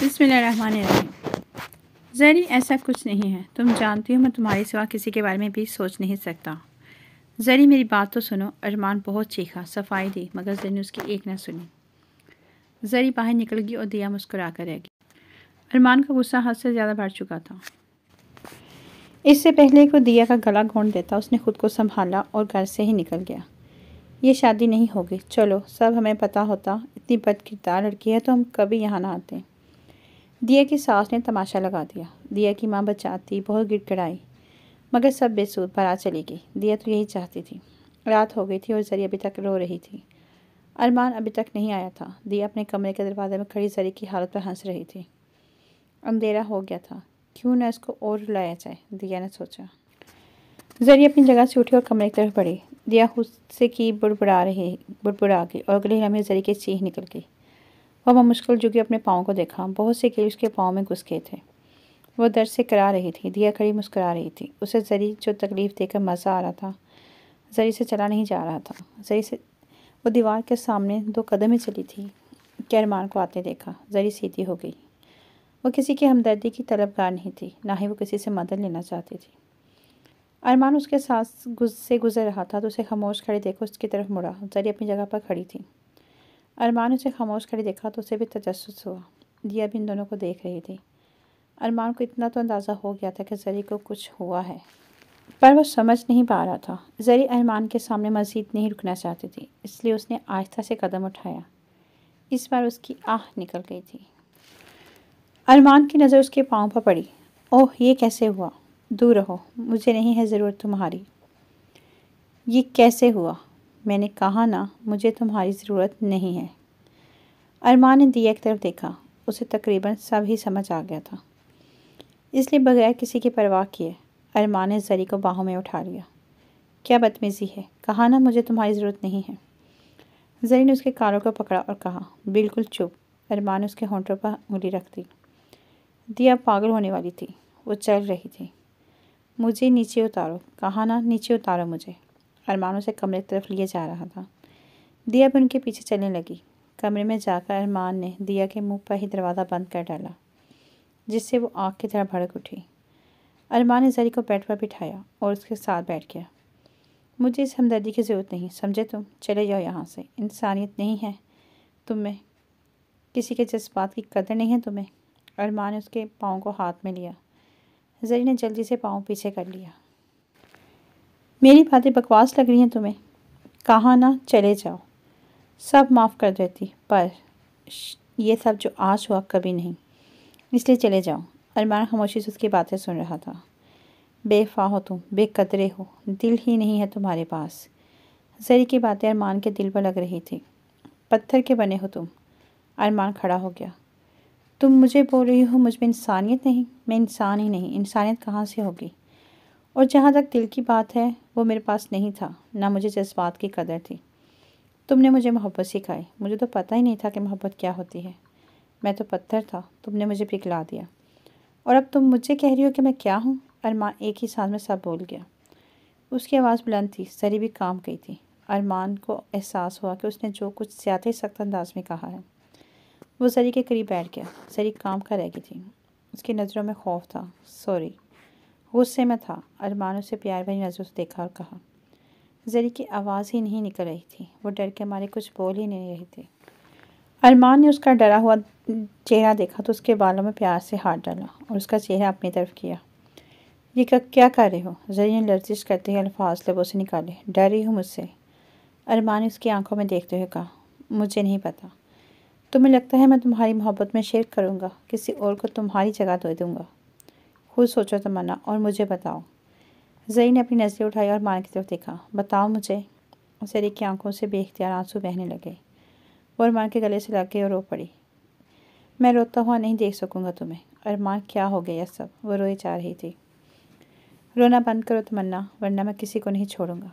बिसमीम जरी ऐसा कुछ नहीं है तुम जानती हो मैं तुम्हारे सिवा किसी के बारे में भी सोच नहीं सकता जरी मेरी बात तो सुनो अरमान बहुत चीखा सफाई दी मगर जरी ने उसकी एक ना सुनी जरी बाहर निकल गई और दिया मुस्कुरा कर रह गई अरमान का गुस्सा हद से ज़्यादा बढ़ चुका था इससे पहले को दिया का गला घोंट देता उसने खुद को संभाला और घर से ही निकल गया ये शादी नहीं होगी चलो सब हमें पता होता इतनी बद किरदार लड़की है तो हम कभी यहाँ ना आते दिया की सास ने तमाशा लगा दिया दिया की माँ बचाती बहुत गिड़गिड़ाई मगर सब बेसूद आ चली गई दिया तो यही चाहती थी रात हो गई थी और जरी अभी तक रो रही थी अरमान अभी तक नहीं आया था दिया अपने कमरे के दरवाजे में खड़ी जरी की हालत पर हंस रही थी अंधेरा हो गया था क्यों ना इसको और रुलाया जाए दिया ने सोचा जरी अपनी जगह से उठी और कमरे की तरफ बढ़ी दिया खुद से की बुड़बुड़ा रही बुड़बुड़ा गई और अगले हमें जरी की चीह निकल गई वह मुश्किल जुगी अपने पाँव को देखा बहुत से कील उसके पाँव में घुस गए थे वह दर्द से करा रही थी दिया खड़ी मुस्करा रही थी उसे जरी जो तकलीफ़ देकर मज़ा आ रहा था जरी से चला नहीं जा रहा था जरी से वो दीवार के सामने दो कदम ही चली थी कैरमान को आते देखा जरी सीधी हो गई वो किसी की हमदर्दी की तलबगार नहीं थी ना ही वो किसी से मदद लेना चाहती थी अरमान उसके साथ से गुजर रहा था तो उसे खामोश खड़े देखो उसकी तरफ मुड़ा जरी अपनी जगह पर खड़ी थी अरमान उसे खामोश खड़े देखा तो उसे भी तजस हुआ दिया भी इन दोनों को देख रही थी अरमान को इतना तो अंदाज़ा हो गया था कि जरी को कुछ हुआ है पर वो समझ नहीं पा रहा था जरी अरमान के सामने मजीद नहीं रुकना चाहती थी इसलिए उसने आहिस्ता से कदम उठाया इस बार उसकी आह निकल गई थी अरमान की नज़र उसके पाँव पर पड़ी ओह ये कैसे हुआ दूर रहो मुझे नहीं है ज़रूरत तुम्हारी ये कैसे हुआ मैंने कहा ना मुझे तुम्हारी ज़रूरत नहीं है अरमान ने दिया एक तरफ देखा उसे तकरीबन सब ही समझ आ गया था इसलिए बगैर किसी की परवाह किए अरमान ने जरी को बाहों में उठा लिया क्या बदतमीज़ी है कहा ना मुझे तुम्हारी ज़रूरत नहीं है जरी ने उसके कारों को पकड़ा और कहा बिल्कुल चुप अरमान ने उसके होंठों पर उंगली रख दी दिया पागल होने वाली थी वो चल रही थी मुझे नीचे उतारो कहा ना नीचे उतारो मुझे अरमान उसे कमरे की तरफ लिए जा रहा था दिया भी उनके पीछे चलने लगी कमरे में जाकर अरमान ने दिया के मुंह पर ही दरवाज़ा बंद कर डाला जिससे वो आग की तरह भड़क उठी अरमान ने जरी को बेड पर बिठाया और उसके साथ बैठ गया मुझे इस हमदर्दी की ज़रूरत नहीं समझे तुम चले जाओ यहाँ से इंसानियत नहीं है तुम किसी के जज्बात की कदर नहीं है तुम्हें अरमान ने उसके पाँव को हाथ में लिया जरी ने जल्दी से पाँव पीछे कर लिया मेरी बातें बकवास लग रही हैं तुम्हें कहा ना चले जाओ सब माफ़ कर देती पर ये सब जो आज हुआ कभी नहीं इसलिए चले जाओ अरमान खामोशी से उसकी बातें सुन रहा था बेफा हो तुम बेकदरे हो दिल ही नहीं है तुम्हारे पास जरी की बातें अरमान के दिल पर लग रही थी पत्थर के बने हो तुम अरमान खड़ा हो गया तुम मुझे बोल रही हो मुझ में इंसानियत नहीं मैं इंसान ही नहीं इंसानियत कहाँ से होगी और जहाँ तक दिल की बात है वो मेरे पास नहीं था ना मुझे जज्बात की कदर थी तुमने मुझे मोहब्बत सिखाई मुझे तो पता ही नहीं था कि मोहब्बत क्या होती है मैं तो पत्थर था तुमने मुझे पिघला दिया और अब तुम मुझे कह रही हो कि मैं क्या हूँ अरमान एक ही साथ में सब बोल गया उसकी आवाज़ बुलंद थी सरी भी काम गई थी अरमान को एहसास हुआ कि उसने जो कुछ ज़्यादा ही सख्त अंदाज में कहा है वो सरी के करीब बैठ गया सरी काम का रह गई थी उसकी नज़रों में खौफ था सॉरी गुस्से में था अरमान उसे प्यार भरी नज़र से देखा और कहा जरी की आवाज़ ही नहीं निकल रही थी वो डर के मारे कुछ बोल ही नहीं रहे थे अरमान ने उसका डरा हुआ चेहरा देखा तो उसके बालों में प्यार से हाथ डाला और उसका चेहरा अपनी तरफ किया ये क्या कर रहे हो जरी ने लर्जिश करते हुए अल्फाज लबों से निकाले डर रही हूँ मुझसे अरमान ने उसकी आंखों में देखते हुए कहा मुझे नहीं पता तुम्हें लगता है मैं तुम्हारी मोहब्बत में शेयर करूँगा किसी और को तुम्हारी जगह दे दूँगा खुद सोचो तमन्ना और मुझे बताओ जई ने अपनी नज़रें उठाई और मान की तरफ देखा बताओ मुझे उसे की आंखों से बेख्तियार आंसू बहने लगे वो अरमान के गले से लग गई और रो पड़ी मैं रोता हुआ नहीं देख सकूँगा तुम्हें अरमान क्या हो गया सब वो रोए जा रही थी रोना बंद करो तमन्ना वरना मैं किसी को नहीं छोड़ूंगा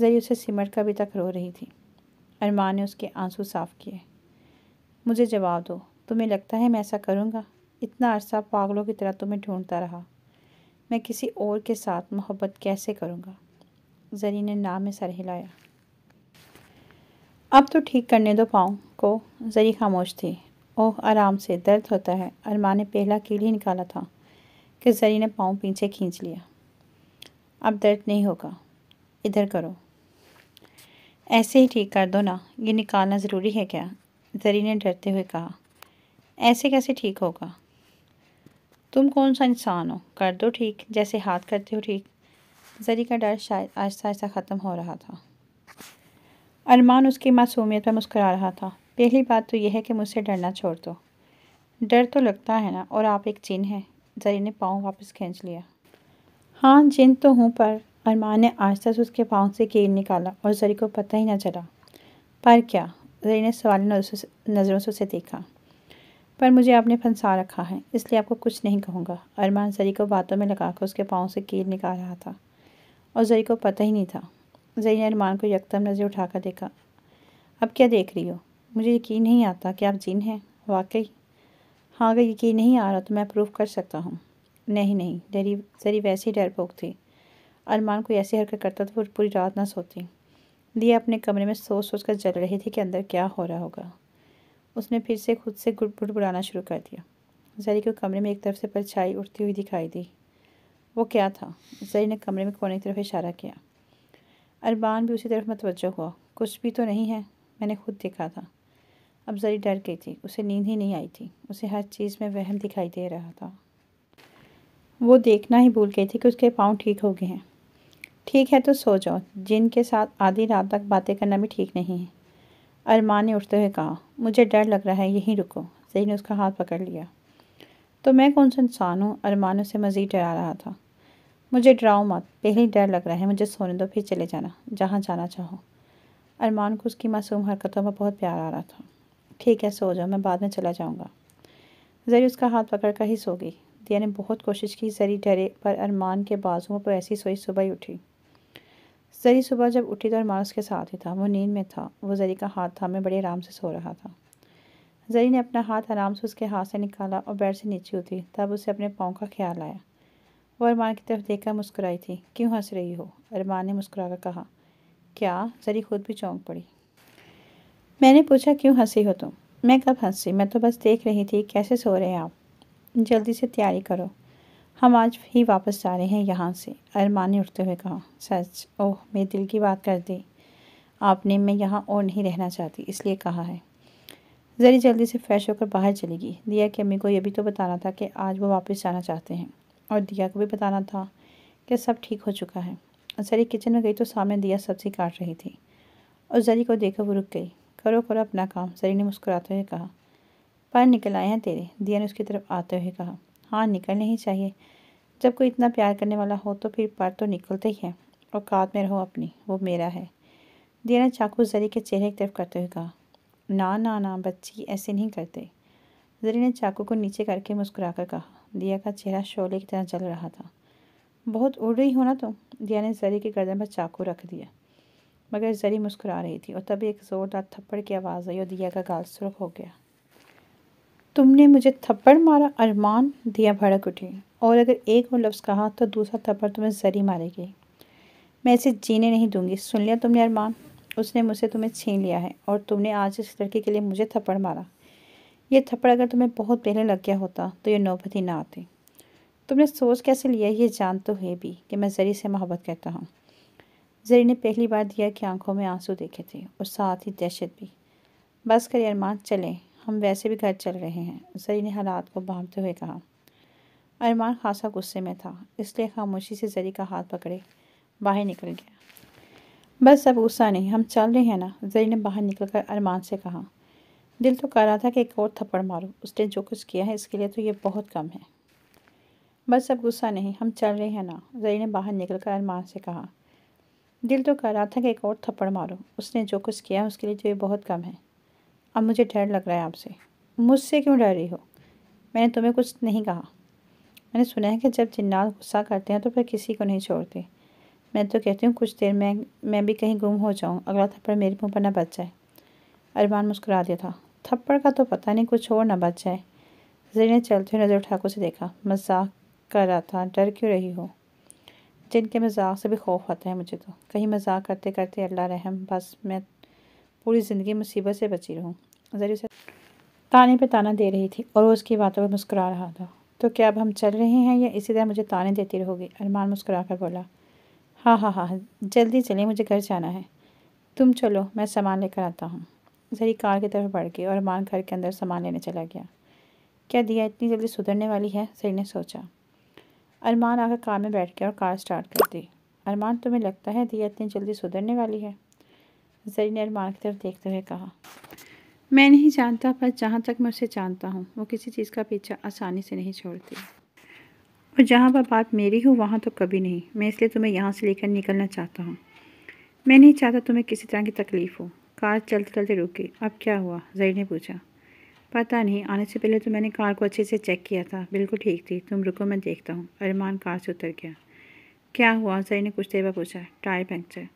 जरी उसे सिमट कर अभी तक रो रही थी अरमान ने उसके आंसू साफ किए मुझे जवाब दो तुम्हें लगता है मैं ऐसा करूँगा इतना अरसा पागलों की तरह तुम्हें ढूंढता रहा मैं किसी और के साथ मोहब्बत कैसे करूँगा जरी ने ना में सर हिलाया अब तो ठीक करने दो पाँव को जरी खामोश थी ओह आराम से दर्द होता है अरमा ने पहला कील ही निकाला था कि जरी ने पाँव पीछे खींच लिया अब दर्द नहीं होगा इधर करो ऐसे ही ठीक कर दो ना ये निकालना ज़रूरी है क्या जरी ने डरते हुए कहा ऐसे कैसे ठीक होगा तुम कौन सा इंसान हो कर दो ठीक जैसे हाथ करते हो ठीक जरी का डर शायद आहिस्ता आहिस्ता ख़त्म हो रहा था अरमान उसकी मासूमियत पर मुस्करा रहा था पहली बात तो यह है कि मुझसे डरना छोड़ दो डर तो लगता है ना और आप एक जिन हैं जरी ने पाँव वापस खींच लिया हाँ जिन तो हूँ पर अरमान ने आहिस्ता से उसके पाँव से कील निकाला और जरी को पता ही ना चला पर क्या जरी ने सवाल नज़रों से उसे देखा पर मुझे आपने फंसा रखा है इसलिए आपको कुछ नहीं कहूँगा अरमान जरी को बातों में लगाकर उसके पाँव से कील निकाल रहा था और जरी को पता ही नहीं था जरी ने अरमान को यकदम नज़र उठाकर देखा अब क्या देख रही हो मुझे यकीन नहीं आता कि आप जीन हैं वाकई हाँ अगर यकीन नहीं आ रहा तो मैं प्रूफ कर सकता हूँ नहीं नहीं डरी जरी वैसे डर डरपोक थी अरमान को ऐसी हरकत करता था तो वो पूरी रात ना सोती दिया अपने कमरे में सोच सोच कर जल रही थी कि अंदर क्या हो रहा होगा उसने फिर से खुद से बुलाना शुरू कर दिया जरी को कमरे में एक तरफ से परछाई उठती हुई दिखाई दी वो क्या था जरी ने कमरे में कोने की तरफ इशारा किया अरबान भी उसी तरफ मतवजा हुआ कुछ भी तो नहीं है मैंने खुद देखा था अब जरी डर गई थी उसे नींद ही नहीं आई थी उसे हर चीज़ में वहम दिखाई दे रहा था वो देखना ही भूल गई थी कि उसके पाँव ठीक हो गए हैं ठीक है तो सो जाओ जिन के साथ आधी रात तक बातें करना भी ठीक नहीं है अरमान ने उठते हुए कहा मुझे डर लग रहा है यहीं रुको जई ने उसका हाथ पकड़ लिया तो मैं कौन सा इंसान हूँ अरमान उसे मज़ीद डरा रहा था मुझे डराओ मत पहले ही डर लग रहा है मुझे सोने दो फिर चले जाना जहाँ जाना चाहो अरमान को उसकी मासूम हरकतों में बहुत प्यार आ रहा था ठीक है सो जाओ मैं बाद में चला जाऊँगा जरी उसका हाथ पकड़ कर ही सो गई दिया ने बहुत कोशिश की जरी डरे पर अरमान के बाजुओं पर ऐसी सोई सुबह ही उठी जरी सुबह जब उठी तो अरमान उसके साथ ही था वो नींद में था वो जरी का हाथ था मैं बड़े आराम से सो रहा था जरी ने अपना हाथ आराम से उसके हाथ से निकाला और बेड से नीचे उतरी तब उसे अपने पाँव का ख्याल आया वो अरमान की तरफ देखकर मुस्कुराई थी क्यों हंस रही हो अरमान ने मुस्कुरा कर कहा क्या जरी खुद भी चौंक पड़ी मैंने पूछा क्यों हंसी हो तुम मैं कब हंसी मैं तो बस देख रही थी कैसे सो रहे हैं आप जल्दी से तैयारी करो हम आज ही वापस जा रहे हैं यहाँ से अरमान ने उठते हुए कहा सच ओह मेरे दिल की बात कर दी आपने मैं यहाँ और नहीं रहना चाहती इसलिए कहा है जरी जल्दी से फ्रेश होकर बाहर चली गई दिया की अम्मी को यह भी तो बताना था कि आज वो वापस जाना चाहते हैं और दिया को भी बताना था कि सब ठीक हो चुका है जरी किचन में गई तो सामने दिया सब्जी काट रही थी और जरी को देखकर वो रुक गई करो करो अपना काम जरी ने मुस्कुराते हुए कहा पर निकल आए हैं तेरे दिया ने उसकी तरफ आते हुए कहा हाँ निकलने ही चाहिए जब कोई इतना प्यार करने वाला हो तो फिर पर तो निकलते ही है कात में रहो अपनी वो मेरा है दिया चाकू जरी के चेहरे की तरफ करते हुए कहा ना ना ना बच्ची ऐसे नहीं करते जरी ने चाकू को नीचे करके मुस्कुरा कर कहा दिया का चेहरा शोले की तरह जल रहा था बहुत उड़ रही हो ना तुम तो। दिया ने जरी के गर्दन पर चाकू रख दिया मगर जरी मुस्कुरा रही थी और तभी एक ज़ोरदार थप्पड़ की आवाज़ आई और दिया का गाल सुरख हो गया तुमने मुझे थप्पड़ मारा अरमान दिया भड़क उठी और अगर एक और लफ्ज़ कहा तो दूसरा थप्पड़ तुम्हें जरी मारेगी मैं इसे जीने नहीं दूंगी सुन लिया तुमने अरमान उसने मुझसे तुम्हें छीन लिया है और तुमने आज इस लड़के के लिए मुझे थप्पड़ मारा ये थप्पड़ अगर तुम्हें बहुत पहले लग गया होता तो ये नौबत ही ना आती तुमने सोच कैसे लिया ये जान तो है भी कि मैं जरी से मोहब्बत करता हूँ जरी ने पहली बार दिया कि आंखों में आंसू देखे थे और साथ ही दहशत भी बस करिए अरमान चलें हम वैसे भी घर चल रहे हैं जरी ने हालात को भांपते हुए कहा अरमान खासा गुस्से में था इसलिए खामोशी से जरी का हाथ पकड़े बाहर निकल गया बस अब गुस्सा नहीं हम चल रहे हैं ना जरी ने बाहर निकल कर अरमान से कहा दिल तो कर रहा था कि एक और थप्पड़ मारो उसने जो कुछ किया है इसके लिए तो ये बहुत कम है बस अब गुस्सा नहीं हम चल रहे हैं ना जरी ने बाहर निकल कर अरमान से कहा दिल तो कर रहा था कि एक और थप्पड़ मारो उसने जो कुछ किया है उसके लिए तो ये बहुत कम है अब मुझे डर लग रहा है आपसे मुझसे क्यों डर रही हो मैंने तुम्हें कुछ नहीं कहा मैंने सुना है कि जब जिन्नात गुस्सा करते हैं तो फिर किसी को नहीं छोड़ते मैं तो कहती हूँ कुछ देर में मैं भी कहीं गुम हो जाऊँ अगला थप्पड़ मेरे मुँह पर ना बच जाए अरमान मुस्कुरा दिया था थप्पड़ का तो पता नहीं कुछ और ना बच जाए जरी ने चलते हुए नज़र ठाकुर से देखा मजाक कर रहा था डर क्यों रही हो जिनके मजाक से भी खौफ आता है मुझे तो कहीं मजाक करते करते अल्लाह रहम बस मैं पूरी ज़िंदगी मुसीबत से बची रहूँ जर उसे ताने पे ताना दे रही थी और वो उसकी बातों पर मुस्कुरा रहा था तो क्या अब हम चल रहे हैं या इसी तरह मुझे ताने देती रहोगी अरमान मुस्कुरा कर बोला हाँ हाँ हाँ जल्दी चले मुझे घर जाना है तुम चलो मैं सामान लेकर आता हूँ जरी कार की तरफ बढ़ गई और अरमान घर के अंदर सामान लेने चला गया क्या दिया इतनी जल्दी सुधरने वाली है सही ने सोचा अरमान आकर कार में बैठ गया और कार स्टार्ट कर दी अरमान तुम्हें लगता है दिया इतनी जल्दी सुधरने वाली है जरी ने अरमान की तरफ देखते हुए कहा मैं नहीं जानता पर जहाँ तक मैं उसे जानता हूँ वो किसी चीज़ का पीछा आसानी से नहीं छोड़ती और जहाँ पर बात मेरी हो वहाँ तो कभी नहीं मैं इसलिए तुम्हें यहाँ से लेकर निकलना चाहता हूँ मैं नहीं चाहता तुम्हें किसी तरह की तकलीफ़ हो कार चलते चलते रुकी अब क्या हुआ जई ने पूछा पता नहीं आने से पहले तो मैंने कार को अच्छे से चेक किया था बिल्कुल ठीक थी तुम रुको मैं देखता हूँ अरमान कार से उतर गया क्या हुआ जई ने कुछ देर बाद पूछा टायर पंक्चर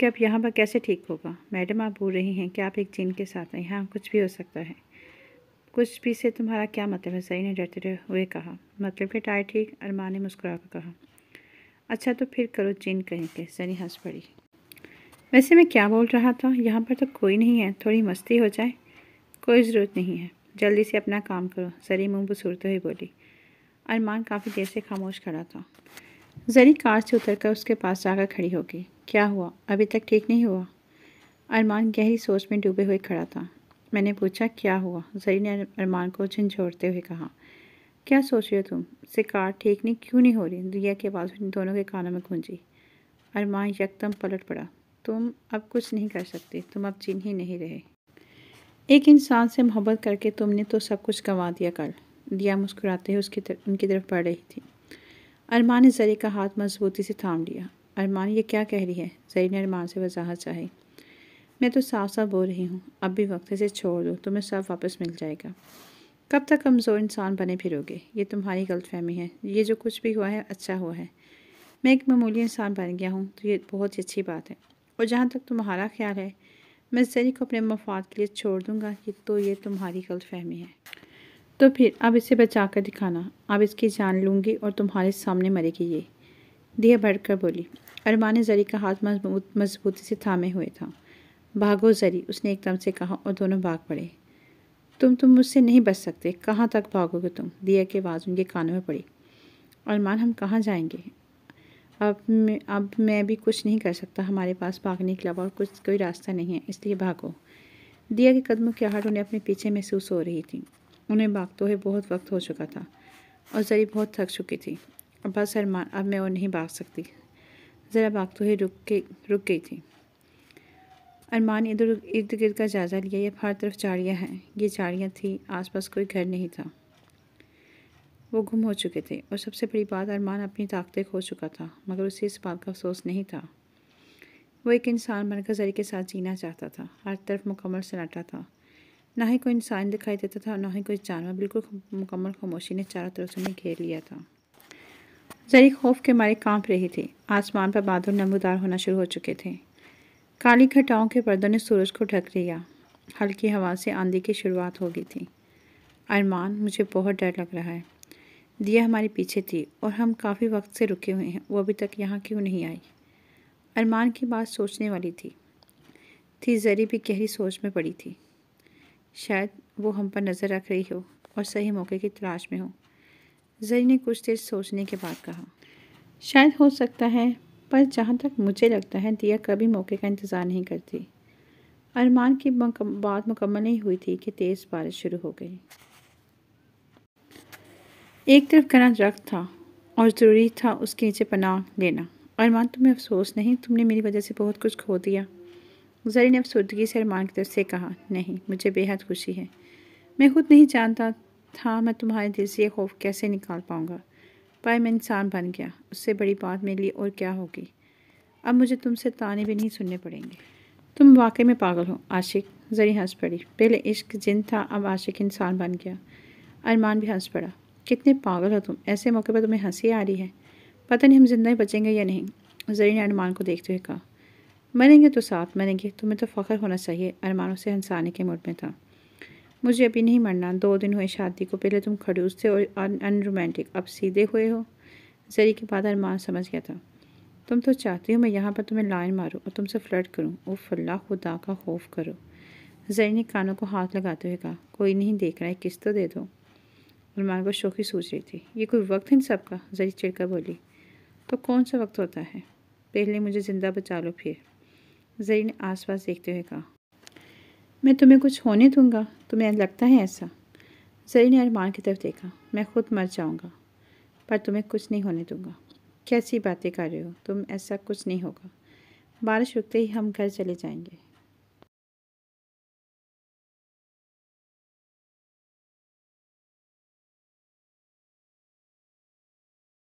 कि अब यहाँ पर कैसे ठीक होगा मैडम आप बोल रही हैं कि आप एक जिन के साथ हैं यहाँ कुछ भी हो सकता है कुछ भी से तुम्हारा क्या मतलब है सही ने डरते हुए कहा मतलब कि टायर ठीक अरमान ने मुस्कुरा कर कहा अच्छा तो फिर करो चीन कहीं के सनी हंस पड़ी वैसे मैं क्या बोल रहा था यहाँ पर तो कोई नहीं है थोड़ी मस्ती हो जाए कोई ज़रूरत नहीं है जल्दी से अपना काम करो जरी मुँह बसूरते हुए बोली अरमान काफ़ी देर से खामोश खड़ा था जरी कार से उतर कर उसके पास जाकर खड़ी होगी क्या हुआ अभी तक ठीक नहीं हुआ अरमान गहरी सोच में डूबे हुए खड़ा था मैंने पूछा क्या हुआ जरी ने अरमान को झंझोड़ते हुए कहा क्या सोच रहे हो तुम से कार ठीक नहीं क्यों नहीं हो रही दुनिया की आवाज़ दोनों के कानों में गूंजी अरमान यकदम पलट पड़ा तुम अब कुछ नहीं कर सकते तुम अब चिन्ह ही नहीं रहे एक इंसान से मोहब्बत करके तुमने तो सब कुछ गंवा दिया कल दिया मुस्कुराते हुए उसकी तरफ उनकी तरफ बढ़ रही थी अरमान ने जरी का हाथ मजबूती से थाम लिया अरमान ये क्या कह रही है जरीन ने अरमान से वजाहत चाहे मैं तो साफ साफ बोल रही हूँ अब भी वक्त से छोड़ दो तुम्हें सब वापस मिल जाएगा कब तक कमज़ोर इंसान बने फिरोगे ये तुम्हारी गलतफहमी है ये जो कुछ भी हुआ है अच्छा हुआ है मैं एक मामूली इंसान बन गया हूँ तो ये बहुत ही अच्छी बात है और जहाँ तक तुम्हारा ख्याल है मैं जरी को अपने मफाद के लिए छोड़ दूँगा ये तो ये तुम्हारी गलतफहमी है तो फिर अब इसे बचा कर दिखाना अब इसकी जान लूँगी और तुम्हारे सामने मरेगी ये दिया कर बोली अरमान जरी का हाथ मजबूत मजबूती से थामे हुए था भागो जरी उसने एकदम से कहा और दोनों भाग पड़े तुम तुम मुझसे नहीं बच सकते कहाँ तक भागोगे तुम दिया की आवाज़ उनके कानों में पड़ी अरमान हम कहाँ जाएंगे अब मैं अब मैं भी कुछ नहीं कर सकता हमारे पास भागने के अलावा और कुछ कोई रास्ता नहीं है इसलिए भागो दिया के कदमों की आहट उन्हें अपने पीछे महसूस हो रही थी उन्हें भागते हुए बहुत वक्त हो चुका था और जरी बहुत थक चुकी थी बस अरमान अब मैं और नहीं भाग सकती ज़रा भागते हुए रुक के रुक गई थी अरमान इधर इर्द गिर्द का जायज़ा लिया यह हर तरफ झाड़ियाँ हैं ये झाड़ियाँ थी आसपास कोई घर नहीं था वो गुम हो चुके थे और सबसे बड़ी बात अरमान अपनी ताकतें खो चुका था मगर उसे इस बात का अफसोस नहीं था वो एक इंसान बनकर जरिए के साथ जीना चाहता था हर तरफ मुकम्मल सन्नाटा था ना ही कोई इंसान दिखाई देता था ना ही कोई जानवर बिल्कुल मुकम्मल खामोशी ने चारों तरफ से उन्हें घेर लिया था जरी खौफ के मारे कांप रही थी आसमान पर बादल नमदार होना शुरू हो चुके थे काली घटाओं के पर्दों ने सूरज को ढक लिया हल्की हवा से आंधी की शुरुआत हो गई थी अरमान मुझे बहुत डर लग रहा है दिया हमारे पीछे थी और हम काफ़ी वक्त से रुके हुए हैं वो अभी तक यहाँ क्यों नहीं आई अरमान की बात सोचने वाली थी थी जरी भी गहरी सोच में पड़ी थी शायद वो हम पर नज़र रख रही हो और सही मौके की तलाश में हो जई ने कुछ देर सोचने के बाद कहा शायद हो सकता है पर जहाँ तक मुझे लगता है दिया कभी मौके का इंतज़ार नहीं करती अरमान की बात मुकम्मल नहीं हुई थी कि तेज़ बारिश शुरू हो गई एक तरफ घना दरख्त था और ज़रूरी था उसके नीचे पनाह लेना अरमान तुम्हें अफसोस नहीं तुमने मेरी वजह से बहुत कुछ खो दिया जरी ने अफसरदगी से अरमान की तरफ से कहा नहीं मुझे बेहद खुशी है मैं खुद नहीं जानता था मैं तुम्हारे दिल से ये खौफ कैसे निकाल पाऊँगा पाए मैं इंसान बन गया उससे बड़ी बात मेरे लिए और क्या होगी अब मुझे तुमसे ताने भी नहीं सुनने पड़ेंगे तुम वाकई में पागल हो आशिक जरी हंस पड़ी पहले इश्क जिन था अब आशिक इंसान बन गया अरमान भी हंस पड़ा कितने पागल हो तुम ऐसे मौके पर तुम्हें हंसी आ रही है पता नहीं हम जिंदा ही बचेंगे या नहीं जरी ने अरमान को देखते हुए कहा मरेंगे तो साथ मरेंगे तुम्हें तो फ़ख्र होना चाहिए अरमान उसे हंसाने के मूड में था मुझे अभी नहीं मरना दो दिन हुए शादी को पहले तुम खड़ूस थे और अनरोमांटिक अब सीधे हुए हो जरी के बाद अरमान समझ गया था तुम तो चाहती हो मैं यहाँ पर तुम्हें लाइन मारूँ और तुमसे फ्लर्ट करूँ ओ फल्ला खुदा का खौफ करो जरी ने कानों को हाथ लगाते हुए कहा कोई नहीं देख रहा है किस्त तो दे दो अरमान को शोखी सोच रही थी ये कोई वक्त है इन सब का जरी चिड़का बोली तो कौन सा वक्त होता है पहले मुझे ज़िंदा बचा लो फिर जरी ने पास देखते हुए कहा मैं तुम्हें कुछ होने दूंगा तुम्हें लगता है ऐसा जरी ने अरमान की तरफ देखा मैं खुद मर जाऊंगा पर तुम्हें कुछ नहीं होने दूंगा कैसी बातें कर रहे हो तुम ऐसा कुछ नहीं होगा बारिश रुकते ही हम घर चले जाएंगे